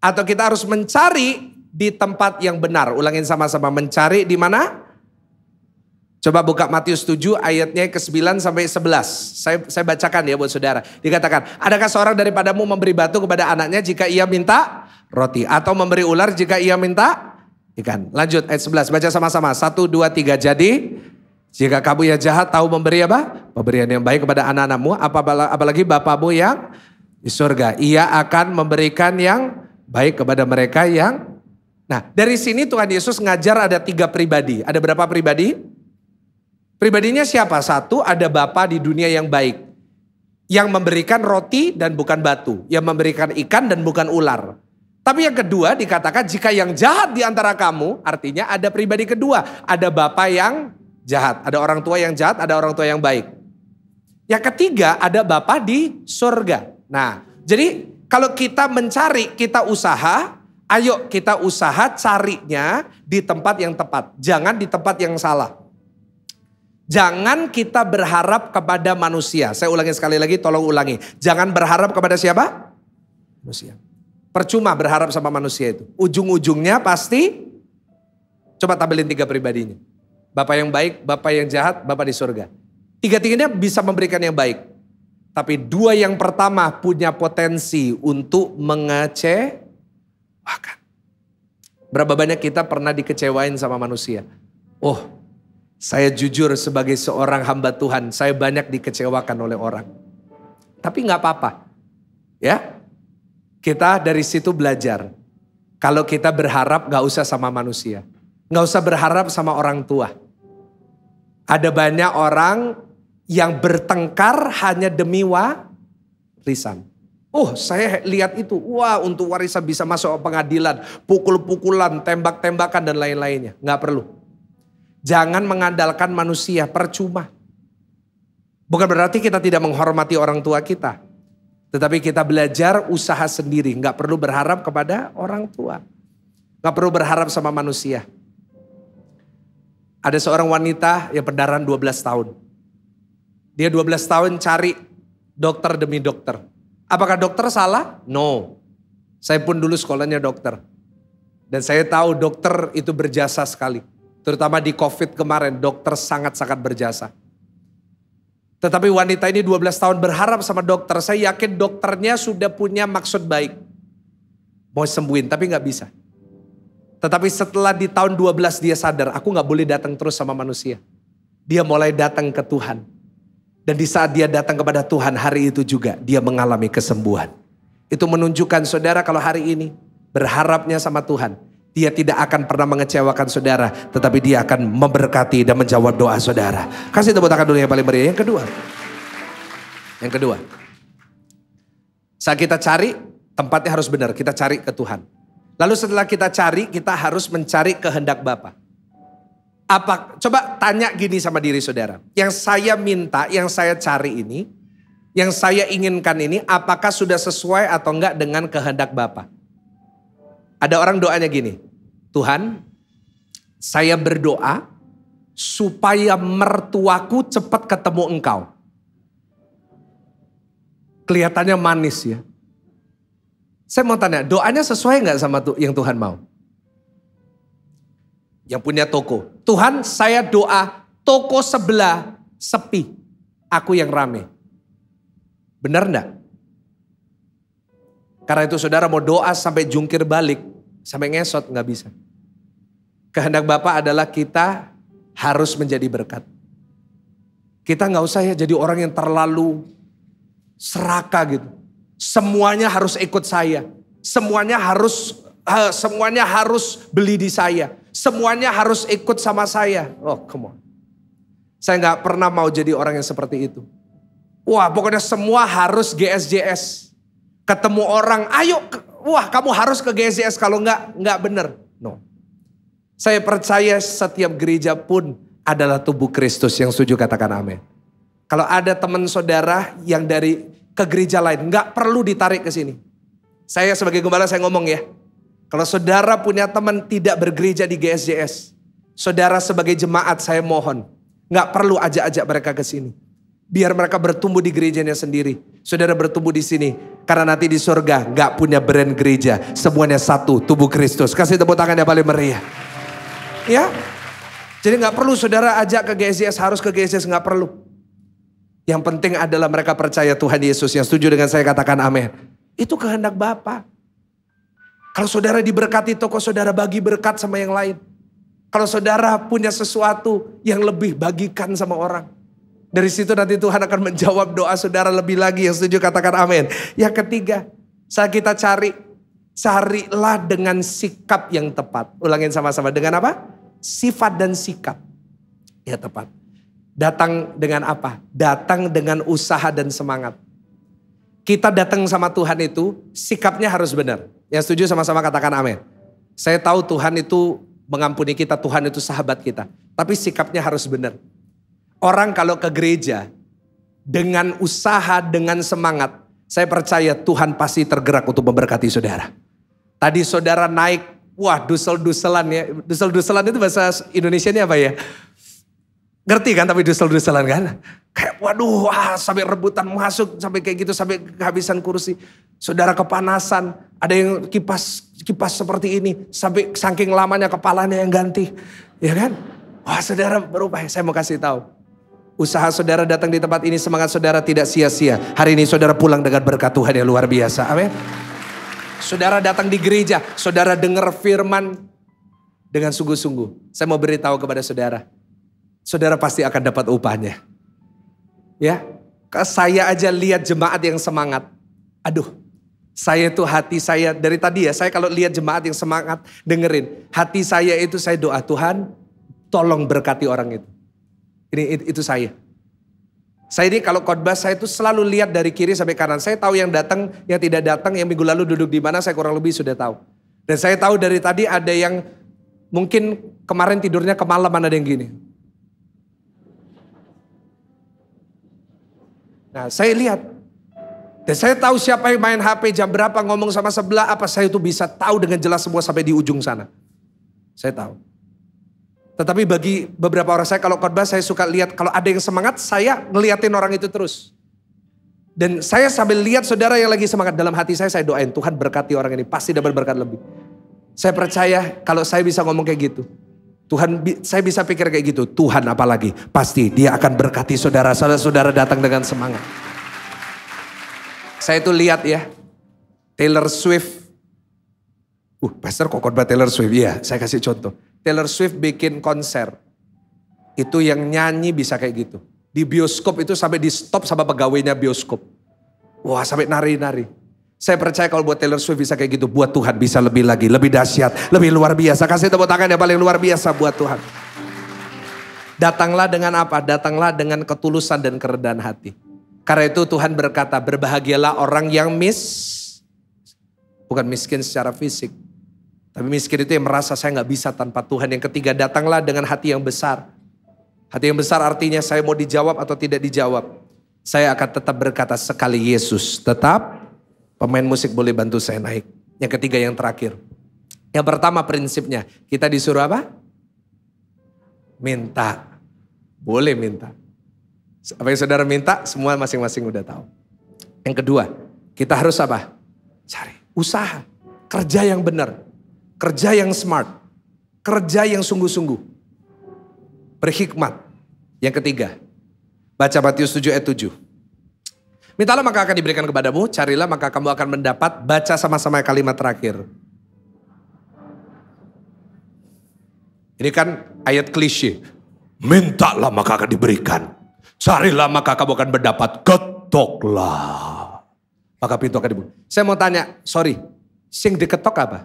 atau kita harus mencari di tempat yang benar. Ulangin sama-sama, mencari di mana? Coba buka Matius 7 ayatnya ke-9 sampai 11. Saya, saya bacakan ya buat saudara. Dikatakan, adakah seorang daripadamu memberi batu kepada anaknya jika ia minta roti? Atau memberi ular jika ia minta ikan? Lanjut ayat 11, baca sama-sama. satu dua tiga. Jadi jika kamu yang jahat tahu memberi apa? Pemberian yang baik kepada anak-anakmu, apalagi Bapakmu yang di surga. Ia akan memberikan yang baik kepada mereka yang... Nah, dari sini Tuhan Yesus ngajar ada tiga pribadi. Ada berapa pribadi? Pribadinya siapa? Satu, ada Bapa di dunia yang baik. Yang memberikan roti dan bukan batu. Yang memberikan ikan dan bukan ular. Tapi yang kedua dikatakan jika yang jahat di antara kamu, artinya ada pribadi kedua. Ada bapak yang jahat. Ada orang tua yang jahat, ada orang tua yang baik. Yang ketiga ada bapak di surga. Nah, jadi kalau kita mencari, kita usaha, ayo kita usaha carinya di tempat yang tepat. Jangan di tempat yang salah. Jangan kita berharap kepada manusia. Saya ulangi sekali lagi, tolong ulangi. Jangan berharap kepada siapa? Manusia. Percuma berharap sama manusia itu. Ujung-ujungnya pasti, coba tampilin tiga pribadinya. Bapak yang baik, Bapak yang jahat, Bapak di surga. Tiga-tiganya bisa memberikan yang baik. Tapi dua yang pertama punya potensi untuk mengecewakan. Berapa banyak kita pernah dikecewain sama manusia? Oh, saya jujur sebagai seorang hamba Tuhan, saya banyak dikecewakan oleh orang. Tapi nggak apa-apa. Ya, kita dari situ belajar. Kalau kita berharap gak usah sama manusia. Gak usah berharap sama orang tua. Ada banyak orang yang bertengkar hanya demi warisan. Oh saya lihat itu, wah untuk warisan bisa masuk pengadilan, pukul-pukulan, tembak-tembakan dan lain-lainnya. Gak perlu. Jangan mengandalkan manusia, percuma. Bukan berarti kita tidak menghormati orang tua kita. Tetapi kita belajar usaha sendiri, gak perlu berharap kepada orang tua. Gak perlu berharap sama manusia. Ada seorang wanita yang pendarahan 12 tahun. Dia 12 tahun cari dokter demi dokter. Apakah dokter salah? No. Saya pun dulu sekolahnya dokter. Dan saya tahu dokter itu berjasa sekali. Terutama di COVID kemarin, dokter sangat-sangat berjasa. Tetapi wanita ini 12 tahun berharap sama dokter. Saya yakin dokternya sudah punya maksud baik. Mau sembuhin, tapi nggak bisa. Tetapi setelah di tahun 12 dia sadar, aku gak boleh datang terus sama manusia. Dia mulai datang ke Tuhan. Dan di saat dia datang kepada Tuhan hari itu juga dia mengalami kesembuhan. Itu menunjukkan saudara kalau hari ini berharapnya sama Tuhan. Dia tidak akan pernah mengecewakan saudara. Tetapi dia akan memberkati dan menjawab doa saudara. Kasih tepuk tangan dulu yang paling meriah. Yang kedua. Yang kedua. Saat kita cari tempatnya harus benar. Kita cari ke Tuhan. Lalu setelah kita cari, kita harus mencari kehendak Bapa. Apa coba tanya gini sama diri saudara. Yang saya minta, yang saya cari ini, yang saya inginkan ini apakah sudah sesuai atau enggak dengan kehendak Bapa? Ada orang doanya gini. Tuhan, saya berdoa supaya mertuaku cepat ketemu engkau. Kelihatannya manis ya. Saya mau tanya, doanya sesuai nggak sama yang Tuhan mau? Yang punya toko. Tuhan saya doa toko sebelah sepi. Aku yang rame. Benar enggak? Karena itu saudara mau doa sampai jungkir balik. Sampai ngesot nggak bisa. Kehendak Bapak adalah kita harus menjadi berkat. Kita nggak usah ya jadi orang yang terlalu seraka gitu. Semuanya harus ikut saya. Semuanya harus uh, semuanya harus beli di saya. Semuanya harus ikut sama saya. Oh, come on. Saya nggak pernah mau jadi orang yang seperti itu. Wah, pokoknya semua harus GSJS. Ketemu orang, ayo, wah kamu harus ke GSJS. Kalau nggak, nggak bener. No. Saya percaya setiap gereja pun adalah tubuh Kristus yang setuju katakan amin. Kalau ada teman saudara yang dari ke gereja lain. Nggak perlu ditarik ke sini. Saya sebagai gembala saya ngomong ya. Kalau saudara punya teman tidak bergereja di GSJS. Saudara sebagai jemaat saya mohon. Nggak perlu ajak-ajak mereka ke sini. Biar mereka bertumbuh di gerejanya sendiri. Saudara bertumbuh di sini. Karena nanti di surga nggak punya brand gereja. Semuanya satu, tubuh Kristus. Kasih tepuk tangan yang paling meriah. Ya, jadi nggak perlu saudara ajak ke GSJS, harus ke GSJS nggak perlu. Yang penting adalah mereka percaya Tuhan Yesus. Yang setuju dengan saya katakan amin. Itu kehendak Bapa. Kalau saudara diberkati toko, saudara bagi berkat sama yang lain. Kalau saudara punya sesuatu yang lebih bagikan sama orang. Dari situ nanti Tuhan akan menjawab doa saudara lebih lagi. Yang setuju katakan amin. Yang ketiga, saat kita cari, carilah dengan sikap yang tepat. Ulangin sama-sama, dengan apa? Sifat dan sikap. Ya tepat. Datang dengan apa? Datang dengan usaha dan semangat. Kita datang sama Tuhan itu sikapnya harus benar. Yang setuju sama-sama katakan amin. Saya tahu Tuhan itu mengampuni kita, Tuhan itu sahabat kita. Tapi sikapnya harus benar. Orang kalau ke gereja dengan usaha, dengan semangat, saya percaya Tuhan pasti tergerak untuk memberkati saudara. Tadi saudara naik, wah dusel-duselan ya. Dusel-duselan itu bahasa Indonesia ini apa ya? Ngerti kan tapi dusel-duselan kan? Kayak waduh wah, sampai rebutan masuk sampai kayak gitu sampai kehabisan kursi. Saudara kepanasan, ada yang kipas kipas seperti ini sampai saking lamanya kepalanya yang ganti. Ya kan? Wah saudara berubah, saya mau kasih tahu. Usaha saudara datang di tempat ini, semangat saudara tidak sia-sia. Hari ini saudara pulang dengan berkat Tuhan yang luar biasa. Amin. Saudara datang di gereja, saudara dengar firman dengan sungguh-sungguh. Saya mau beritahu kepada saudara, saudara pasti akan dapat upahnya. Ya, saya aja lihat jemaat yang semangat. Aduh, saya itu hati saya dari tadi ya, saya kalau lihat jemaat yang semangat dengerin, hati saya itu saya doa Tuhan, tolong berkati orang itu. Ini itu, itu saya. Saya ini kalau khotbah saya itu selalu lihat dari kiri sampai kanan. Saya tahu yang datang, yang tidak datang, yang minggu lalu duduk di mana saya kurang lebih sudah tahu. Dan saya tahu dari tadi ada yang mungkin kemarin tidurnya kemalaman ada yang gini. Nah saya lihat. Dan saya tahu siapa yang main HP, jam berapa, ngomong sama sebelah, apa saya itu bisa tahu dengan jelas semua sampai di ujung sana. Saya tahu. Tetapi bagi beberapa orang saya kalau khotbah saya suka lihat kalau ada yang semangat saya ngeliatin orang itu terus. Dan saya sambil lihat saudara yang lagi semangat dalam hati saya saya doain Tuhan berkati orang ini pasti dapat berkat lebih. Saya percaya kalau saya bisa ngomong kayak gitu. Tuhan saya bisa pikir kayak gitu. Tuhan apalagi pasti dia akan berkati saudara. Saudara-saudara datang dengan semangat. Saya itu lihat ya. Taylor Swift. Uh, pastor kok khotbah Taylor Swift? Iya, saya kasih contoh. Taylor Swift bikin konser. Itu yang nyanyi bisa kayak gitu. Di bioskop itu sampai di stop sama pegawainya bioskop. Wah, sampai nari-nari. Saya percaya kalau buat Taylor Swift bisa kayak gitu, buat Tuhan bisa lebih lagi, lebih dahsyat, lebih luar biasa. Kasih tepuk tangan yang paling luar biasa buat Tuhan. Datanglah dengan apa? Datanglah dengan ketulusan dan kerendahan hati. Karena itu Tuhan berkata, berbahagialah orang yang mis, bukan miskin secara fisik, tapi miskin itu yang merasa saya nggak bisa tanpa Tuhan. Yang ketiga, datanglah dengan hati yang besar. Hati yang besar artinya saya mau dijawab atau tidak dijawab. Saya akan tetap berkata sekali Yesus tetap Pemain musik boleh bantu saya naik. Yang ketiga yang terakhir. Yang pertama prinsipnya, kita disuruh apa? Minta. Boleh minta. Apa yang saudara minta, semua masing-masing udah tahu. Yang kedua, kita harus apa? Cari usaha, kerja yang benar, kerja yang smart, kerja yang sungguh-sungguh, berhikmat. Yang ketiga, baca Matius 7 ayat 7. Mintalah maka akan diberikan kepadamu, carilah maka kamu akan mendapat. Baca sama-sama kalimat terakhir. Ini kan ayat klise. Mintalah maka akan diberikan. Carilah maka kamu akan mendapat. Ketoklah. Maka pintu akan dibuka. Saya mau tanya, sorry. Sing diketok apa?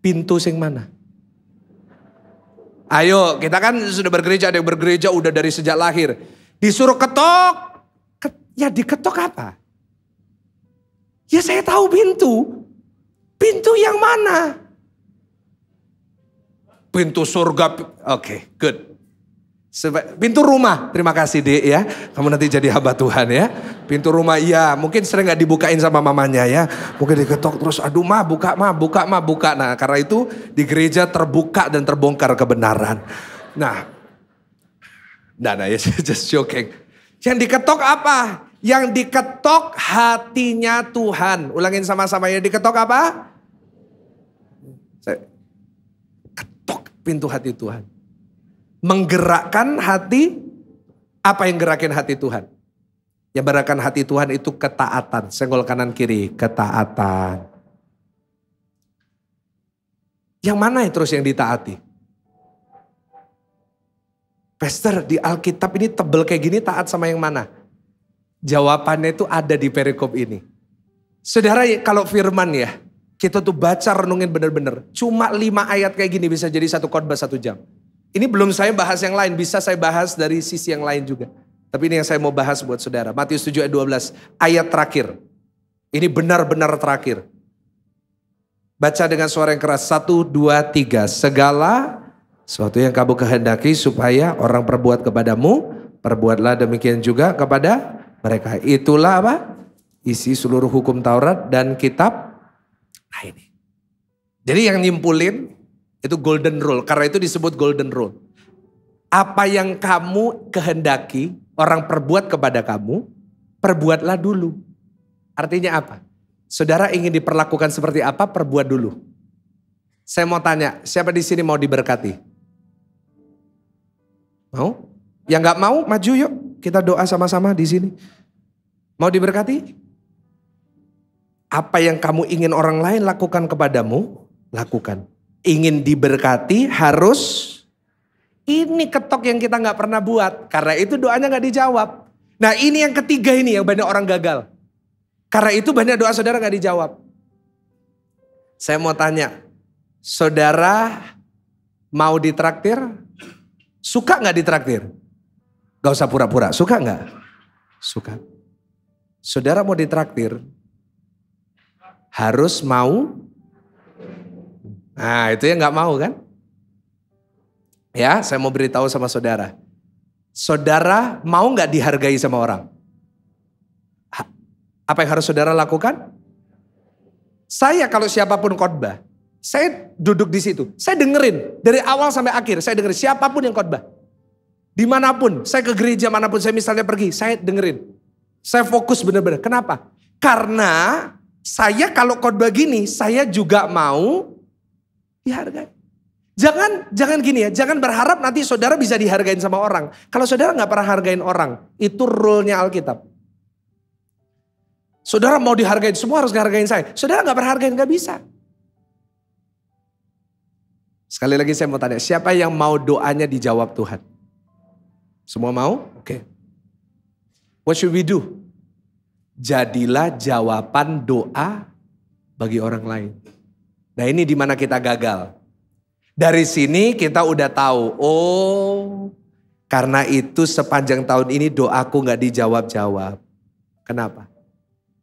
Pintu sing mana? Ayo, kita kan sudah bergereja, ada yang bergereja udah dari sejak lahir. Disuruh ketok. Ya diketok apa? Ya saya tahu pintu. Pintu yang mana? Pintu surga. Oke, okay, good. Pintu rumah, terima kasih dek ya. Kamu nanti jadi hamba Tuhan ya. Pintu rumah iya, mungkin sering gak dibukain sama mamanya ya. Mungkin diketok terus, aduh mah buka mah buka mah buka. Nah karena itu di gereja terbuka dan terbongkar kebenaran. Nah Nah, nah, just joking. Yang diketok apa? Yang diketok hatinya Tuhan. Ulangin sama-sama ya, diketok apa? ketok pintu hati Tuhan. Menggerakkan hati, apa yang gerakin hati Tuhan? Yang gerakan hati Tuhan itu ketaatan. Senggol kanan kiri, ketaatan. Yang mana ya terus yang ditaati? Pastor di Alkitab ini tebel kayak gini taat sama yang mana? Jawabannya itu ada di perikop ini. Saudara kalau firman ya, kita tuh baca renungin bener-bener. Cuma lima ayat kayak gini bisa jadi satu khotbah satu jam. Ini belum saya bahas yang lain, bisa saya bahas dari sisi yang lain juga. Tapi ini yang saya mau bahas buat saudara. Matius 7 ayat 12, ayat terakhir. Ini benar-benar terakhir. Baca dengan suara yang keras. Satu, dua, tiga. Segala Suatu yang kamu kehendaki supaya orang perbuat kepadamu, perbuatlah demikian juga kepada mereka. Itulah apa? Isi seluruh hukum Taurat dan kitab nah ini. Jadi yang nyimpulin itu golden rule. Karena itu disebut golden rule. Apa yang kamu kehendaki orang perbuat kepada kamu, perbuatlah dulu. Artinya apa? Saudara ingin diperlakukan seperti apa, perbuat dulu. Saya mau tanya, siapa di sini mau diberkati? Mau? Yang nggak mau maju yuk. Kita doa sama-sama di sini. Mau diberkati? Apa yang kamu ingin orang lain lakukan kepadamu, lakukan. Ingin diberkati harus ini ketok yang kita nggak pernah buat. Karena itu doanya nggak dijawab. Nah ini yang ketiga ini yang banyak orang gagal. Karena itu banyak doa saudara nggak dijawab. Saya mau tanya, saudara mau ditraktir? Suka nggak ditraktir? Gak usah pura-pura. Suka nggak? Suka. Saudara mau ditraktir, harus mau. Nah itu yang nggak mau kan? Ya, saya mau beritahu sama saudara. Saudara mau nggak dihargai sama orang? Apa yang harus saudara lakukan? Saya kalau siapapun khotbah, saya duduk di situ. Saya dengerin dari awal sampai akhir. Saya dengerin siapapun yang khotbah. Dimanapun, saya ke gereja manapun saya misalnya pergi, saya dengerin. Saya fokus benar-benar. Kenapa? Karena saya kalau khotbah gini, saya juga mau dihargai. Jangan jangan gini ya, jangan berharap nanti saudara bisa dihargain sama orang. Kalau saudara nggak pernah hargain orang, itu rule-nya Alkitab. Saudara mau dihargain, semua harus hargain saya. Saudara nggak pernah hargain, nggak bisa. Sekali lagi saya mau tanya, siapa yang mau doanya dijawab Tuhan? Semua mau? Oke. Okay. What should we do? Jadilah jawaban doa bagi orang lain. Nah ini dimana kita gagal. Dari sini kita udah tahu, oh karena itu sepanjang tahun ini doaku gak dijawab-jawab. Kenapa?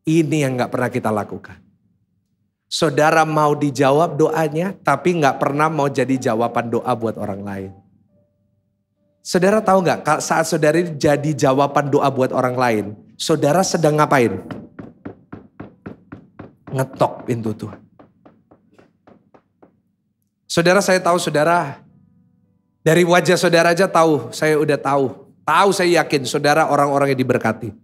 Ini yang gak pernah kita lakukan. Saudara mau dijawab doanya, tapi nggak pernah mau jadi jawaban doa buat orang lain. Saudara tahu nggak saat saudari jadi jawaban doa buat orang lain, saudara sedang ngapain? Ngetok pintu tuh. Saudara saya tahu saudara dari wajah saudara aja tahu, saya udah tahu. Tahu saya yakin saudara orang-orang yang diberkati.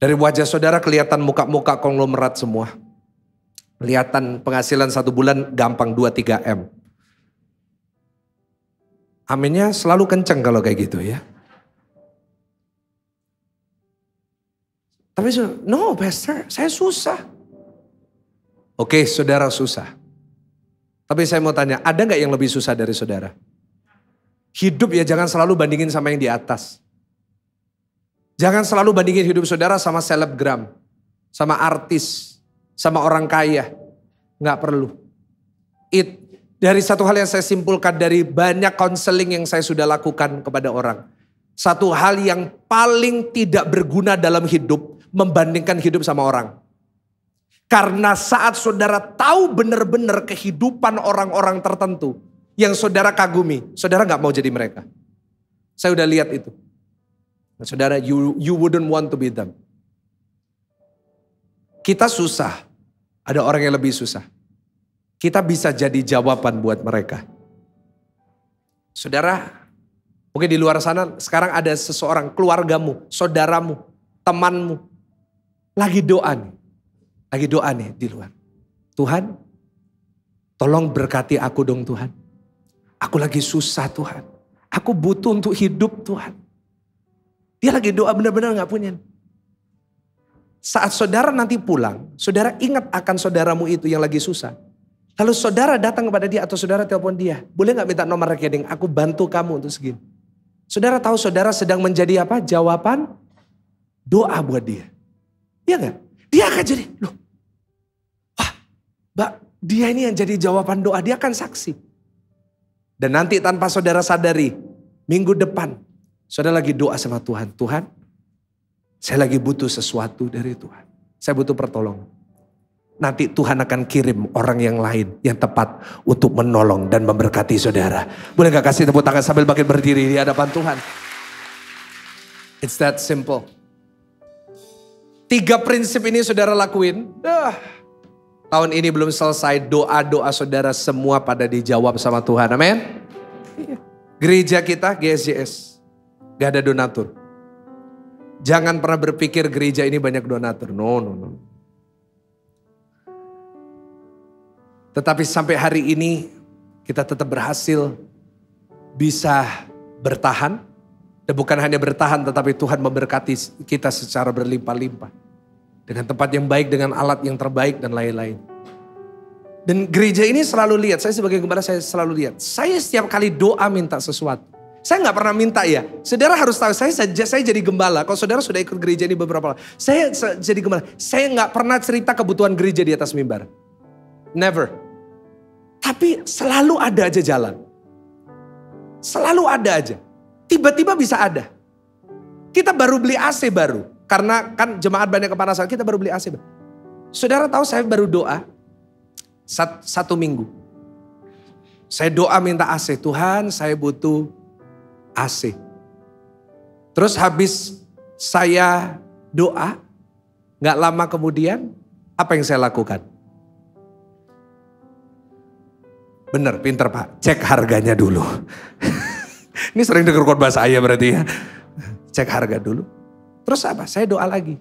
Dari wajah saudara kelihatan muka-muka konglomerat semua. Kelihatan penghasilan satu bulan gampang 2-3 M. Aminnya selalu kenceng kalau kayak gitu ya. Tapi no pastor, saya susah. Oke, saudara susah. Tapi saya mau tanya, ada nggak yang lebih susah dari saudara? Hidup ya jangan selalu bandingin sama yang di atas. Jangan selalu bandingin hidup saudara sama selebgram, sama artis, sama orang kaya. Nggak perlu. It, dari satu hal yang saya simpulkan dari banyak konseling yang saya sudah lakukan kepada orang. Satu hal yang paling tidak berguna dalam hidup membandingkan hidup sama orang. Karena saat saudara tahu benar-benar kehidupan orang-orang tertentu yang saudara kagumi, saudara nggak mau jadi mereka. Saya udah lihat itu. Saudara, you, you wouldn't want to be them. Kita susah, ada orang yang lebih susah. Kita bisa jadi jawaban buat mereka. Saudara, mungkin di luar sana sekarang ada seseorang, keluargamu, saudaramu, temanmu. Lagi doa nih. Lagi doa nih di luar. Tuhan, tolong berkati aku dong Tuhan. Aku lagi susah Tuhan. Aku butuh untuk hidup Tuhan. Dia lagi doa benar-benar gak punya. Saat saudara nanti pulang, saudara ingat akan saudaramu itu yang lagi susah. Lalu saudara datang kepada dia atau saudara telepon dia. Boleh nggak minta nomor rekening? Aku bantu kamu untuk segini. Saudara tahu saudara sedang menjadi apa? Jawaban doa buat dia. Iya nggak? Dia akan jadi, loh. Wah, mbak, dia ini yang jadi jawaban doa. Dia akan saksi. Dan nanti tanpa saudara sadari, minggu depan, saudara lagi doa sama Tuhan. Tuhan, saya lagi butuh sesuatu dari Tuhan. Saya butuh pertolongan. Nanti Tuhan akan kirim orang yang lain yang tepat untuk menolong dan memberkati saudara. Boleh gak kasih tepuk tangan sambil makin berdiri di hadapan Tuhan? It's that simple. Tiga prinsip ini saudara lakuin. Uh, tahun ini belum selesai doa-doa saudara semua pada dijawab sama Tuhan. Amin. Iya. Gereja kita GSJS. Gak ada donatur. Jangan pernah berpikir gereja ini banyak donatur. No, no, no. Tetapi sampai hari ini kita tetap berhasil bisa bertahan. Dan bukan hanya bertahan tetapi Tuhan memberkati kita secara berlimpah-limpah. Dengan tempat yang baik, dengan alat yang terbaik dan lain-lain. Dan gereja ini selalu lihat, saya sebagai gembala saya selalu lihat. Saya setiap kali doa minta sesuatu. Saya nggak pernah minta ya. Saudara harus tahu saya saya jadi gembala. Kalau saudara sudah ikut gereja ini beberapa lama, saya, saya jadi gembala. Saya nggak pernah cerita kebutuhan gereja di atas mimbar. Never. Tapi selalu ada aja jalan. Selalu ada aja. Tiba-tiba bisa ada. Kita baru beli AC baru. Karena kan jemaat banyak kepanasan, kita baru beli AC baru. Saudara tahu saya baru doa satu minggu. Saya doa minta AC, Tuhan saya butuh AC. Terus habis saya doa, gak lama kemudian, apa yang saya lakukan? Bener, pinter Pak. Cek harganya dulu. Ini sering dengar khotbah saya berarti ya. Cek harga dulu. Terus apa? Saya doa lagi.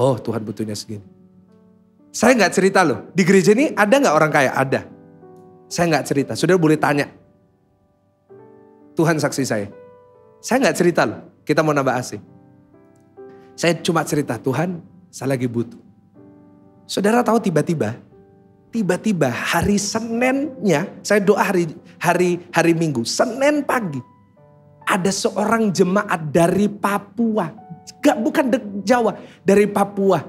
Oh Tuhan butuhnya segini. Saya nggak cerita loh. Di gereja ini ada nggak orang kaya? Ada. Saya nggak cerita. sudah boleh tanya Tuhan saksi saya. Saya nggak cerita loh, kita mau nambah AC. Saya cuma cerita, Tuhan saya lagi butuh. Saudara tahu tiba-tiba, tiba-tiba hari Seninnya, saya doa hari hari hari Minggu, Senin pagi. Ada seorang jemaat dari Papua, gak bukan Jawa, dari Papua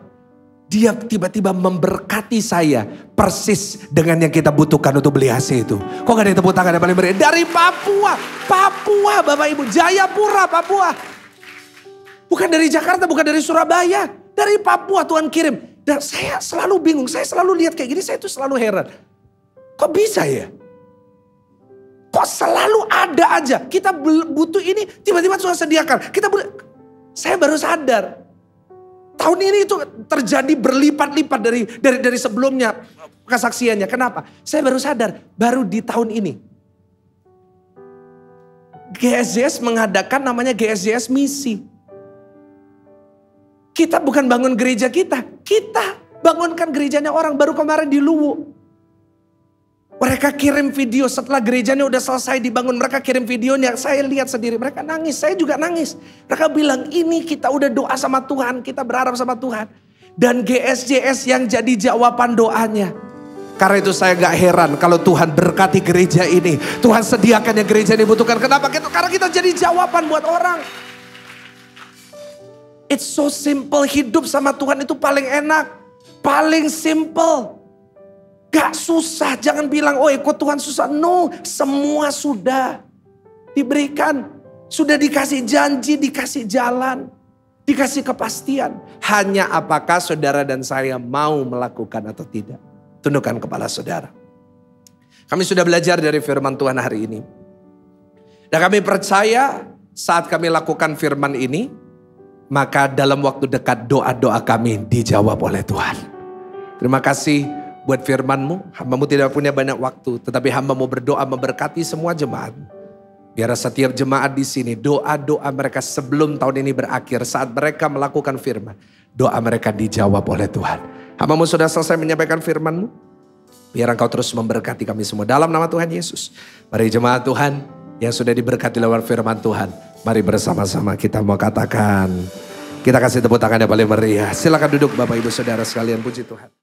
dia tiba-tiba memberkati saya persis dengan yang kita butuhkan untuk beli AC itu. Kok gak ada yang tepuk tangan yang paling beri? Dari Papua, Papua Bapak Ibu, Jayapura Papua. Bukan dari Jakarta, bukan dari Surabaya. Dari Papua Tuhan kirim. Dan saya selalu bingung, saya selalu lihat kayak gini, saya itu selalu heran. Kok bisa ya? Kok selalu ada aja? Kita butuh ini, tiba-tiba Tuhan sediakan. Kita butuh. Saya baru sadar, Tahun ini itu terjadi berlipat-lipat dari dari dari sebelumnya kesaksiannya. Kenapa? Saya baru sadar baru di tahun ini. GSJS mengadakan namanya GSJS misi. Kita bukan bangun gereja kita, kita bangunkan gerejanya orang baru kemarin di Luwu. Mereka kirim video setelah gerejanya udah selesai dibangun. Mereka kirim videonya. Saya lihat sendiri. Mereka nangis. Saya juga nangis. Mereka bilang ini kita udah doa sama Tuhan. Kita berharap sama Tuhan. Dan GSJS yang jadi jawaban doanya. Karena itu saya gak heran kalau Tuhan berkati gereja ini. Tuhan sediakan yang gereja ini butuhkan. Kenapa? Gitu, karena kita jadi jawaban buat orang. It's so simple. Hidup sama Tuhan itu paling enak. Paling simple. Gak susah, jangan bilang, oh ikut Tuhan susah. No, semua sudah diberikan. Sudah dikasih janji, dikasih jalan. Dikasih kepastian. Hanya apakah saudara dan saya mau melakukan atau tidak. Tundukkan kepala saudara. Kami sudah belajar dari firman Tuhan hari ini. Dan kami percaya saat kami lakukan firman ini, maka dalam waktu dekat doa-doa kami dijawab oleh Tuhan. Terima kasih buat firmanmu. Hambamu tidak punya banyak waktu, tetapi hambamu berdoa memberkati semua jemaat. Biar setiap jemaat di sini doa-doa mereka sebelum tahun ini berakhir saat mereka melakukan firman. Doa mereka dijawab oleh Tuhan. Hambamu sudah selesai menyampaikan firmanmu. Biar engkau terus memberkati kami semua dalam nama Tuhan Yesus. Mari jemaat Tuhan yang sudah diberkati lewat firman Tuhan. Mari bersama-sama kita mau katakan. Kita kasih tepuk tangan yang paling meriah. Silakan duduk Bapak Ibu Saudara sekalian puji Tuhan.